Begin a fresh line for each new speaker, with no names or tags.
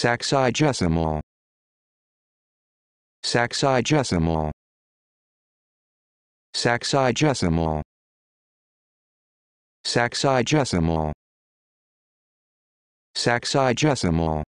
Saxigesimal. Saxigesimal. Saxigesimal. Saxigesimal. Saxigesimal.